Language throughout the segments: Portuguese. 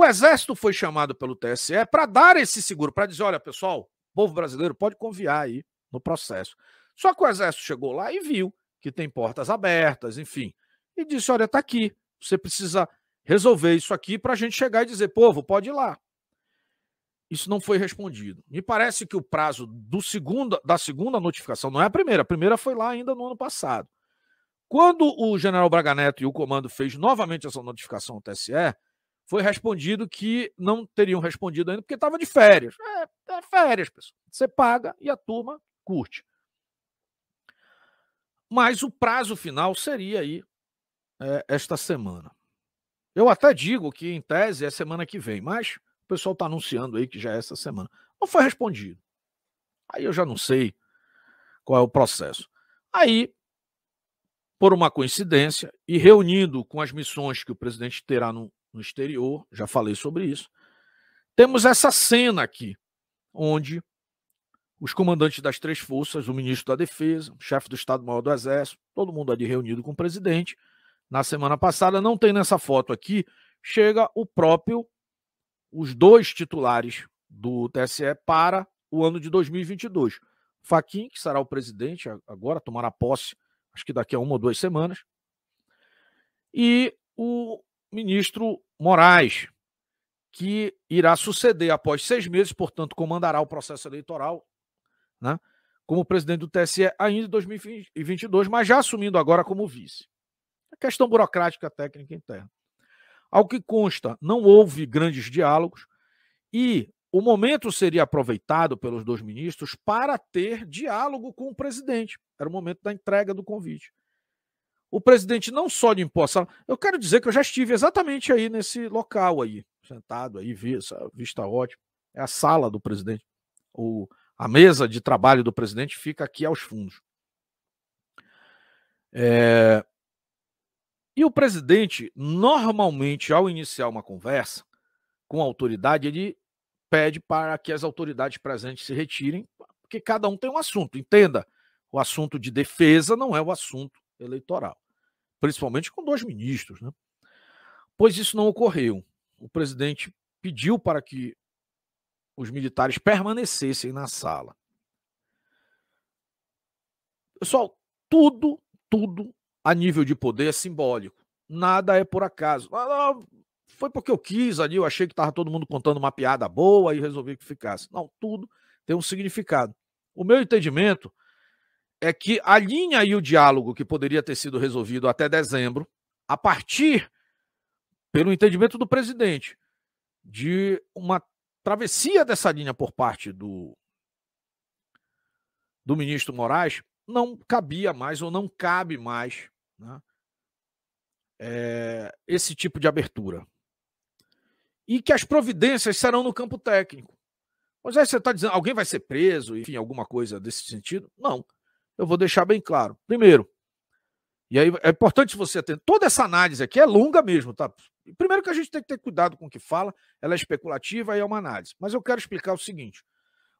O Exército foi chamado pelo TSE para dar esse seguro, para dizer: olha, pessoal, povo brasileiro pode confiar aí no processo. Só que o Exército chegou lá e viu que tem portas abertas, enfim, e disse: olha, está aqui, você precisa resolver isso aqui para a gente chegar e dizer: povo, pode ir lá. Isso não foi respondido. Me parece que o prazo do segunda, da segunda notificação, não é a primeira, a primeira foi lá ainda no ano passado. Quando o general Braga Neto e o comando fez novamente essa notificação ao TSE, foi respondido que não teriam respondido ainda porque estava de férias. É, é férias, pessoal. Você paga e a turma curte. Mas o prazo final seria aí é, esta semana. Eu até digo que, em tese, é semana que vem, mas o pessoal está anunciando aí que já é essa semana. Não foi respondido. Aí eu já não sei qual é o processo. Aí, por uma coincidência, e reunindo com as missões que o presidente terá no, no exterior, já falei sobre isso. Temos essa cena aqui, onde os comandantes das três forças, o ministro da Defesa, o chefe do Estado-Maior do Exército, todo mundo ali reunido com o presidente. Na semana passada, não tem nessa foto aqui, chega o próprio, os dois titulares do TSE para o ano de 2022. Faquim, que será o presidente agora, tomará posse, acho que daqui a uma ou duas semanas. E o ministro Moraes, que irá suceder após seis meses, portanto, comandará o processo eleitoral, né? Como presidente do TSE ainda em 2022, mas já assumindo agora como vice. A questão burocrática, técnica interna. Ao que consta, não houve grandes diálogos e o momento seria aproveitado pelos dois ministros para ter diálogo com o presidente. Era o momento da entrega do convite o presidente não só de a sala, eu quero dizer que eu já estive exatamente aí nesse local aí, sentado aí, vi essa vista ótima. É a sala do presidente. O, a mesa de trabalho do presidente fica aqui aos fundos. É... E o presidente, normalmente, ao iniciar uma conversa com a autoridade, ele pede para que as autoridades presentes se retirem, porque cada um tem um assunto. Entenda, o assunto de defesa não é o assunto eleitoral principalmente com dois ministros, né? Pois isso não ocorreu. O presidente pediu para que os militares permanecessem na sala. Pessoal, tudo, tudo a nível de poder é simbólico. Nada é por acaso. Ah, ah, foi porque eu quis ali, eu achei que estava todo mundo contando uma piada boa e resolvi que ficasse. Não, tudo tem um significado. O meu entendimento é que a linha e o diálogo que poderia ter sido resolvido até dezembro, a partir, pelo entendimento do presidente, de uma travessia dessa linha por parte do, do ministro Moraes, não cabia mais ou não cabe mais né, é, esse tipo de abertura. E que as providências serão no campo técnico. Mas aí você está dizendo, alguém vai ser preso, enfim, alguma coisa desse sentido? Não. Não eu vou deixar bem claro. Primeiro, e aí é importante você atender. toda essa análise aqui é longa mesmo, tá? Primeiro que a gente tem que ter cuidado com o que fala, ela é especulativa e é uma análise. Mas eu quero explicar o seguinte: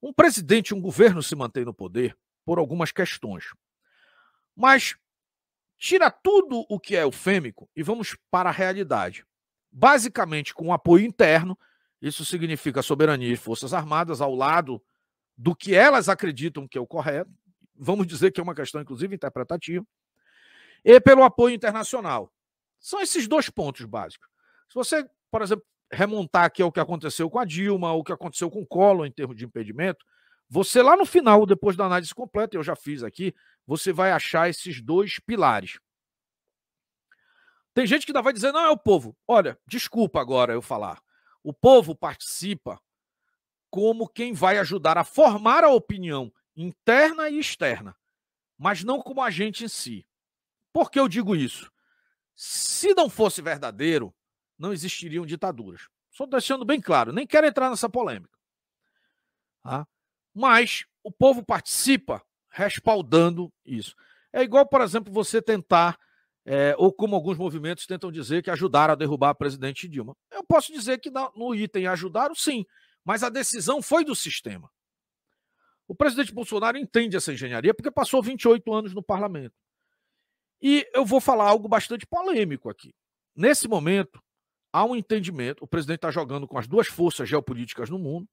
um presidente, um governo se mantém no poder por algumas questões. Mas tira tudo o que é eufêmico e vamos para a realidade. Basicamente, com apoio interno, isso significa soberania e forças armadas ao lado do que elas acreditam que é o correto, vamos dizer que é uma questão, inclusive, interpretativa, e pelo apoio internacional. São esses dois pontos básicos. Se você, por exemplo, remontar aqui ao que aconteceu com a Dilma, o que aconteceu com o Collor em termos de impedimento, você lá no final, depois da análise completa, eu já fiz aqui, você vai achar esses dois pilares. Tem gente que ainda vai dizer, não, é o povo. Olha, desculpa agora eu falar. O povo participa como quem vai ajudar a formar a opinião interna e externa, mas não como a gente em si. Por que eu digo isso? Se não fosse verdadeiro, não existiriam ditaduras. Só deixando bem claro, nem quero entrar nessa polêmica. Tá? Mas o povo participa respaldando isso. É igual, por exemplo, você tentar, é, ou como alguns movimentos tentam dizer, que ajudaram a derrubar a presidente Dilma. Eu posso dizer que no item ajudaram, sim, mas a decisão foi do sistema. O presidente Bolsonaro entende essa engenharia porque passou 28 anos no parlamento. E eu vou falar algo bastante polêmico aqui. Nesse momento, há um entendimento, o presidente está jogando com as duas forças geopolíticas no mundo,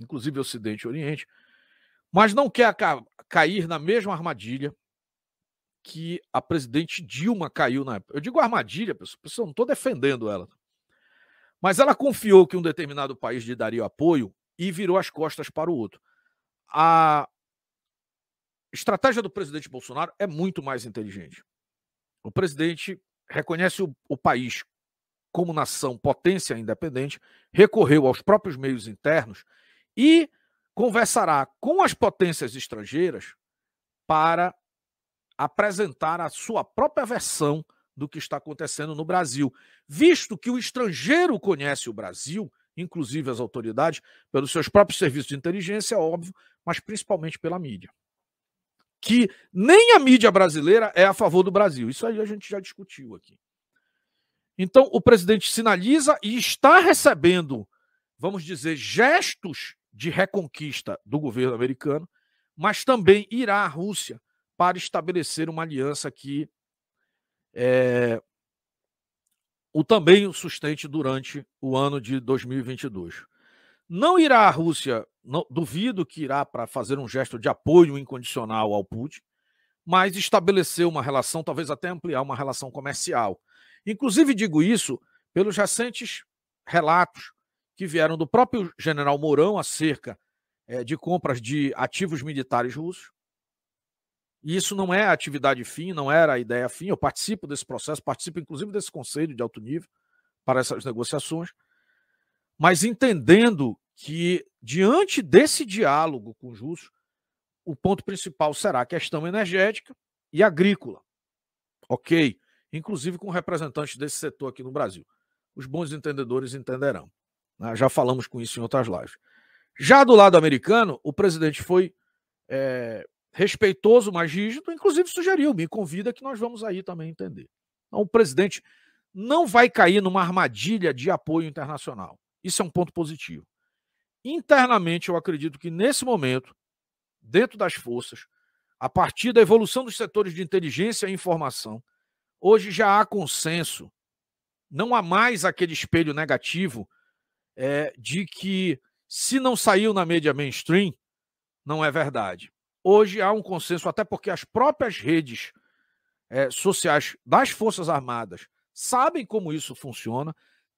inclusive Ocidente e Oriente, mas não quer cair na mesma armadilha que a presidente Dilma caiu na época. Eu digo armadilha, pessoal, pessoal não estou defendendo ela. Mas ela confiou que um determinado país lhe daria apoio e virou as costas para o outro a estratégia do presidente Bolsonaro é muito mais inteligente. O presidente reconhece o, o país como nação potência independente, recorreu aos próprios meios internos e conversará com as potências estrangeiras para apresentar a sua própria versão do que está acontecendo no Brasil, visto que o estrangeiro conhece o Brasil inclusive as autoridades, pelos seus próprios serviços de inteligência, é óbvio, mas principalmente pela mídia. Que nem a mídia brasileira é a favor do Brasil. Isso aí a gente já discutiu aqui. Então, o presidente sinaliza e está recebendo, vamos dizer, gestos de reconquista do governo americano, mas também irá à Rússia para estabelecer uma aliança que é, o também o sustente durante o ano de 2022. Não irá a Rússia, não, duvido que irá para fazer um gesto de apoio incondicional ao Putin, mas estabelecer uma relação, talvez até ampliar uma relação comercial. Inclusive digo isso pelos recentes relatos que vieram do próprio general Mourão acerca é, de compras de ativos militares russos, e isso não é atividade fim, não era a ideia fim. Eu participo desse processo, participo inclusive desse conselho de alto nível para essas negociações, mas entendendo que, diante desse diálogo com os russos, o ponto principal será a questão energética e agrícola. Ok? Inclusive com representantes desse setor aqui no Brasil. Os bons entendedores entenderão. Né? Já falamos com isso em outras lives. Já do lado americano, o presidente foi é, respeitoso, mas rígido, inclusive sugeriu, me convida que nós vamos aí também entender. Então, o presidente não vai cair numa armadilha de apoio internacional. Isso é um ponto positivo. Internamente, eu acredito que nesse momento, dentro das forças, a partir da evolução dos setores de inteligência e informação, hoje já há consenso, não há mais aquele espelho negativo é, de que se não saiu na mídia mainstream, não é verdade. Hoje há um consenso, até porque as próprias redes é, sociais das Forças Armadas sabem como isso funciona,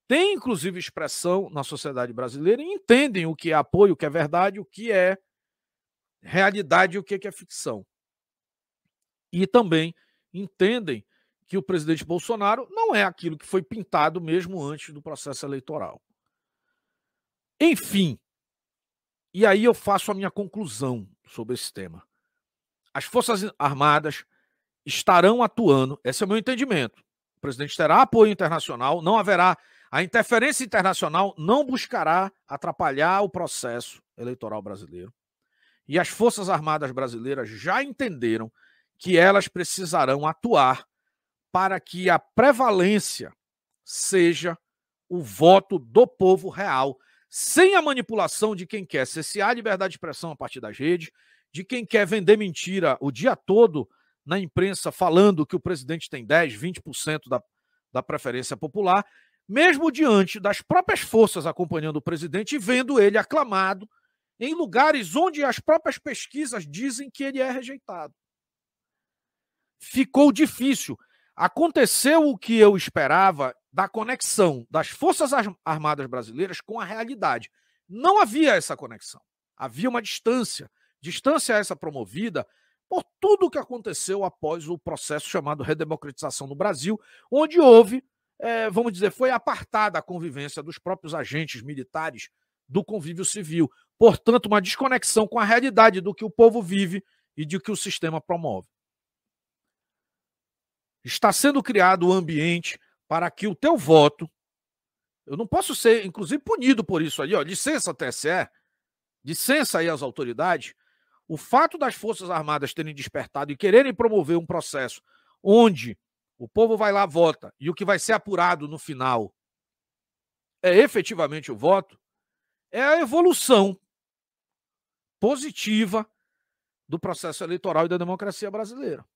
têm inclusive expressão na sociedade brasileira e entendem o que é apoio, o que é verdade, o que é realidade e o que é, é ficção. E também entendem que o presidente Bolsonaro não é aquilo que foi pintado mesmo antes do processo eleitoral. Enfim, e aí eu faço a minha conclusão sobre esse tema. As Forças Armadas estarão atuando, esse é o meu entendimento. O presidente terá apoio internacional, não haverá. A interferência internacional não buscará atrapalhar o processo eleitoral brasileiro. E as Forças Armadas brasileiras já entenderam que elas precisarão atuar para que a prevalência seja o voto do povo real sem a manipulação de quem quer cessear a liberdade de expressão a partir das redes, de quem quer vender mentira o dia todo na imprensa falando que o presidente tem 10, 20% da, da preferência popular, mesmo diante das próprias forças acompanhando o presidente e vendo ele aclamado em lugares onde as próprias pesquisas dizem que ele é rejeitado. Ficou difícil. Aconteceu o que eu esperava da conexão das Forças Armadas Brasileiras com a realidade. Não havia essa conexão. Havia uma distância. Distância essa promovida por tudo o que aconteceu após o processo chamado redemocratização no Brasil, onde houve, é, vamos dizer, foi apartada a convivência dos próprios agentes militares do convívio civil. Portanto, uma desconexão com a realidade do que o povo vive e de que o sistema promove. Está sendo criado o um ambiente para que o teu voto, eu não posso ser, inclusive, punido por isso ali, ó, licença, TSE, licença aí às autoridades, o fato das Forças Armadas terem despertado e quererem promover um processo onde o povo vai lá, vota, e o que vai ser apurado no final é efetivamente o voto, é a evolução positiva do processo eleitoral e da democracia brasileira.